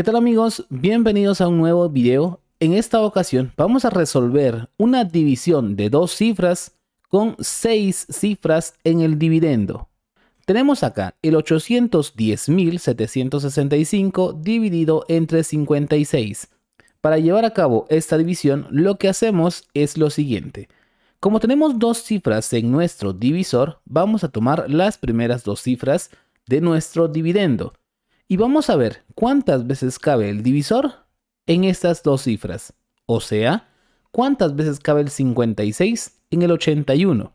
¿Qué tal amigos? Bienvenidos a un nuevo video. En esta ocasión vamos a resolver una división de dos cifras con seis cifras en el dividendo. Tenemos acá el 810.765 dividido entre 56. Para llevar a cabo esta división lo que hacemos es lo siguiente. Como tenemos dos cifras en nuestro divisor, vamos a tomar las primeras dos cifras de nuestro dividendo. Y vamos a ver cuántas veces cabe el divisor en estas dos cifras. O sea, cuántas veces cabe el 56 en el 81.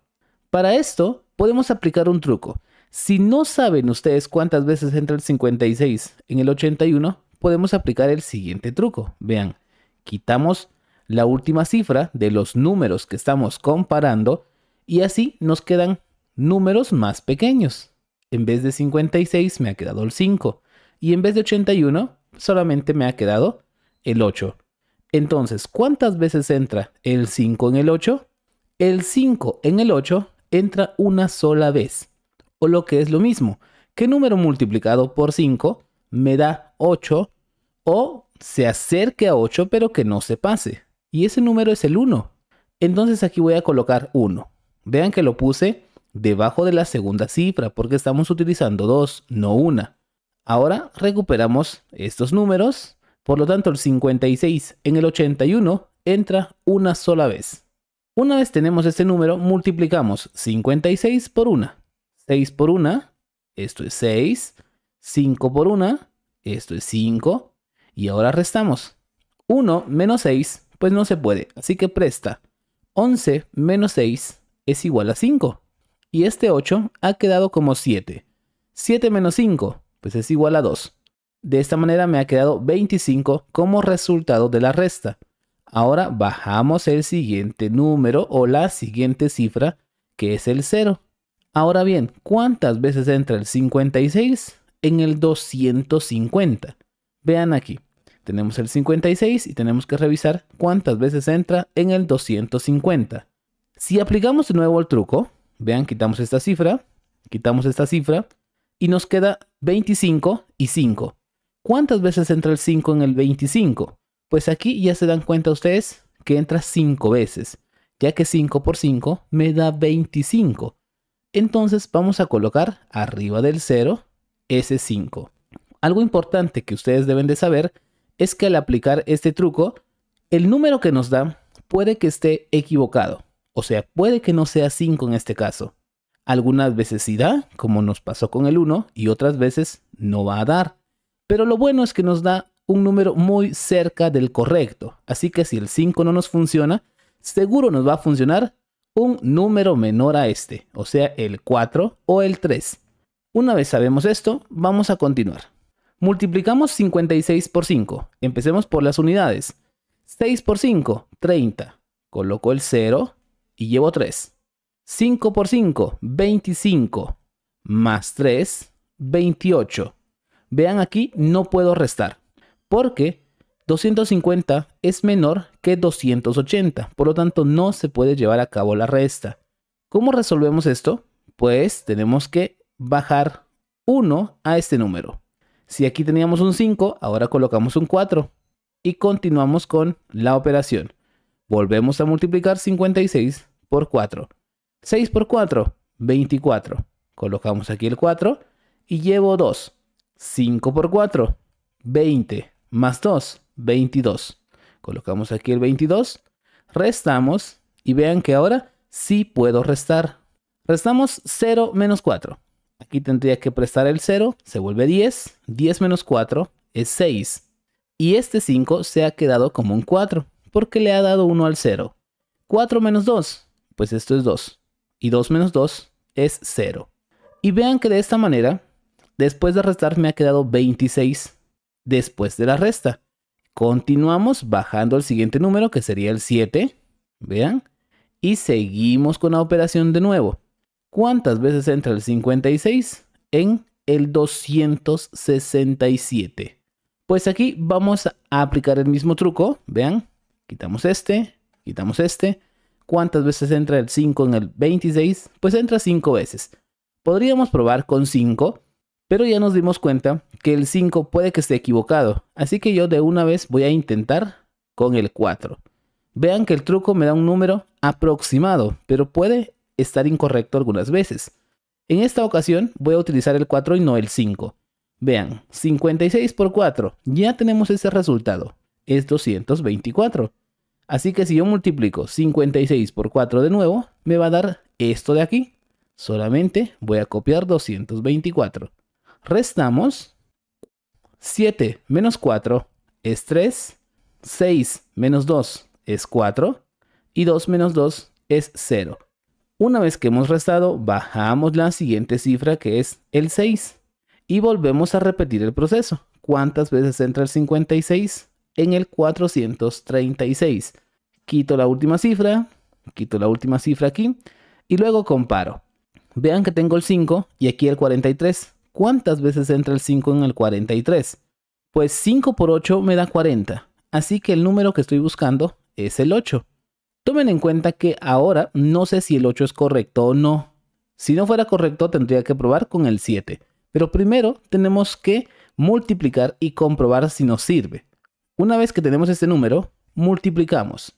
Para esto podemos aplicar un truco. Si no saben ustedes cuántas veces entra el 56 en el 81, podemos aplicar el siguiente truco. Vean, quitamos la última cifra de los números que estamos comparando y así nos quedan números más pequeños. En vez de 56 me ha quedado el 5. Y en vez de 81, solamente me ha quedado el 8. Entonces, ¿cuántas veces entra el 5 en el 8? El 5 en el 8 entra una sola vez. O lo que es lo mismo, ¿qué número multiplicado por 5 me da 8 o se acerque a 8 pero que no se pase. Y ese número es el 1. Entonces aquí voy a colocar 1. Vean que lo puse debajo de la segunda cifra porque estamos utilizando 2, no 1. Ahora recuperamos estos números, por lo tanto el 56 en el 81 entra una sola vez. Una vez tenemos este número, multiplicamos 56 por 1. 6 por 1, esto es 6. 5 por 1, esto es 5. Y ahora restamos. 1 menos 6, pues no se puede, así que presta. 11 menos 6 es igual a 5. Y este 8 ha quedado como 7. 7 menos 5, pues es igual a 2. De esta manera me ha quedado 25 como resultado de la resta. Ahora bajamos el siguiente número o la siguiente cifra, que es el 0. Ahora bien, ¿cuántas veces entra el 56? En el 250. Vean aquí, tenemos el 56 y tenemos que revisar cuántas veces entra en el 250. Si aplicamos de nuevo el truco, vean, quitamos esta cifra, quitamos esta cifra y nos queda 25 y 5. ¿Cuántas veces entra el 5 en el 25? Pues aquí ya se dan cuenta ustedes que entra 5 veces, ya que 5 por 5 me da 25. Entonces vamos a colocar arriba del 0 ese 5. Algo importante que ustedes deben de saber es que al aplicar este truco, el número que nos da puede que esté equivocado, o sea, puede que no sea 5 en este caso, algunas veces sí da, como nos pasó con el 1, y otras veces no va a dar. Pero lo bueno es que nos da un número muy cerca del correcto, así que si el 5 no nos funciona, seguro nos va a funcionar un número menor a este, o sea el 4 o el 3. Una vez sabemos esto, vamos a continuar. Multiplicamos 56 por 5, empecemos por las unidades. 6 por 5, 30. Coloco el 0 y llevo 3. 5 por 5, 25 más 3, 28. Vean aquí, no puedo restar porque 250 es menor que 280, por lo tanto no se puede llevar a cabo la resta. ¿Cómo resolvemos esto? Pues tenemos que bajar 1 a este número. Si aquí teníamos un 5, ahora colocamos un 4 y continuamos con la operación. Volvemos a multiplicar 56 por 4. 6 por 4, 24. Colocamos aquí el 4 y llevo 2. 5 por 4, 20. Más 2, 22. Colocamos aquí el 22. Restamos y vean que ahora sí puedo restar. Restamos 0 menos 4. Aquí tendría que prestar el 0, se vuelve 10. 10 menos 4 es 6. Y este 5 se ha quedado como un 4, porque le ha dado 1 al 0. 4 menos 2, pues esto es 2 y 2 menos 2 es 0. Y vean que de esta manera, después de restar me ha quedado 26 después de la resta. Continuamos bajando al siguiente número que sería el 7, vean, y seguimos con la operación de nuevo. ¿Cuántas veces entra el 56? En el 267. Pues aquí vamos a aplicar el mismo truco, vean, quitamos este, quitamos este, ¿Cuántas veces entra el 5 en el 26? Pues entra 5 veces. Podríamos probar con 5, pero ya nos dimos cuenta que el 5 puede que esté equivocado, así que yo de una vez voy a intentar con el 4. Vean que el truco me da un número aproximado, pero puede estar incorrecto algunas veces. En esta ocasión voy a utilizar el 4 y no el 5. Vean, 56 por 4, ya tenemos ese resultado, es 224. Así que si yo multiplico 56 por 4 de nuevo, me va a dar esto de aquí. Solamente voy a copiar 224. Restamos 7 menos 4 es 3, 6 menos 2 es 4 y 2 menos 2 es 0. Una vez que hemos restado, bajamos la siguiente cifra que es el 6 y volvemos a repetir el proceso. ¿Cuántas veces entra el 56? en el 436. Quito la última cifra, quito la última cifra aquí y luego comparo. Vean que tengo el 5 y aquí el 43. ¿Cuántas veces entra el 5 en el 43? Pues 5 por 8 me da 40. Así que el número que estoy buscando es el 8. Tomen en cuenta que ahora no sé si el 8 es correcto o no. Si no fuera correcto tendría que probar con el 7. Pero primero tenemos que multiplicar y comprobar si nos sirve. Una vez que tenemos este número, multiplicamos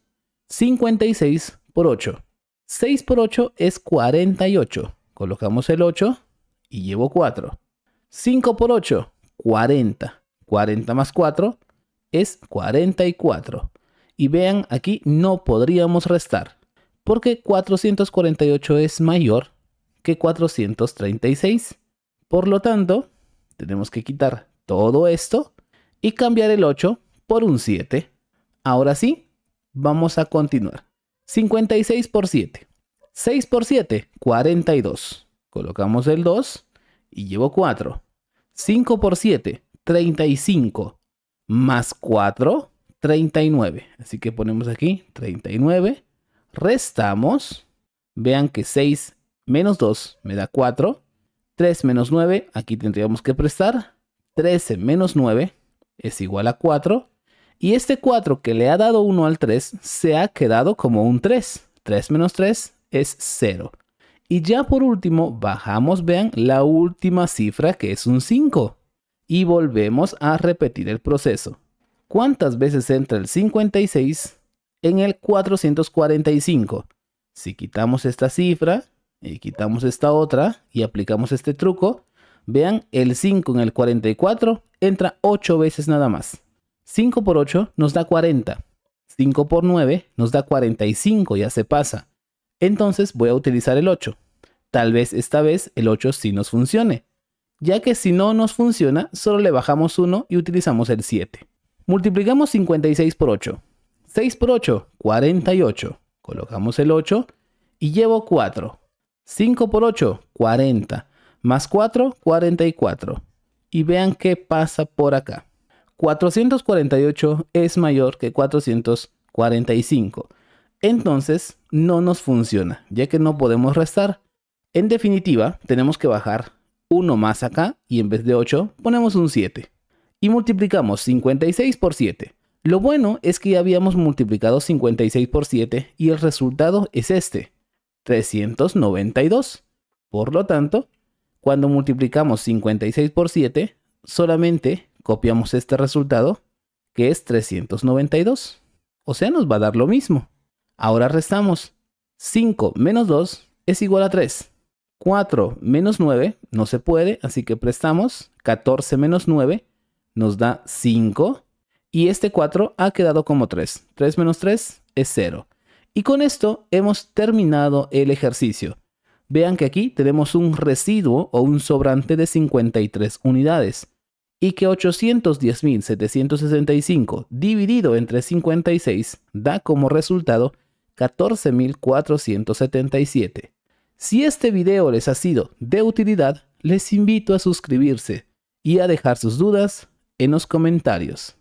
56 por 8. 6 por 8 es 48. Colocamos el 8 y llevo 4. 5 por 8, 40. 40 más 4 es 44. Y vean, aquí no podríamos restar, porque 448 es mayor que 436. Por lo tanto, tenemos que quitar todo esto y cambiar el 8 por un 7. Ahora sí, vamos a continuar. 56 por 7. 6 por 7, 42. Colocamos el 2 y llevo 4. 5 por 7, 35. Más 4, 39. Así que ponemos aquí 39. Restamos. Vean que 6 menos 2 me da 4. 3 menos 9, aquí tendríamos que prestar. 13 menos 9 es igual a 4. Y este 4 que le ha dado 1 al 3 se ha quedado como un 3. 3 menos 3 es 0. Y ya por último bajamos, vean, la última cifra que es un 5. Y volvemos a repetir el proceso. ¿Cuántas veces entra el 56 en el 445? Si quitamos esta cifra y quitamos esta otra y aplicamos este truco, vean, el 5 en el 44 entra 8 veces nada más. 5 por 8 nos da 40. 5 por 9 nos da 45, ya se pasa. Entonces voy a utilizar el 8. Tal vez esta vez el 8 sí nos funcione. Ya que si no nos funciona, solo le bajamos 1 y utilizamos el 7. Multiplicamos 56 por 8. 6 por 8, 48. Colocamos el 8 y llevo 4. 5 por 8, 40. Más 4, 44. Y vean qué pasa por acá. 448 es mayor que 445. Entonces no nos funciona, ya que no podemos restar. En definitiva, tenemos que bajar 1 más acá y en vez de 8 ponemos un 7. Y multiplicamos 56 por 7. Lo bueno es que ya habíamos multiplicado 56 por 7 y el resultado es este, 392. Por lo tanto, cuando multiplicamos 56 por 7, solamente copiamos este resultado, que es 392. O sea, nos va a dar lo mismo. Ahora restamos. 5 menos 2 es igual a 3. 4 menos 9 no se puede, así que prestamos 14 menos 9 nos da 5 y este 4 ha quedado como 3. 3 menos 3 es 0. Y con esto hemos terminado el ejercicio. Vean que aquí tenemos un residuo o un sobrante de 53 unidades y que 810.765 dividido entre 56 da como resultado 14.477. Si este video les ha sido de utilidad, les invito a suscribirse y a dejar sus dudas en los comentarios.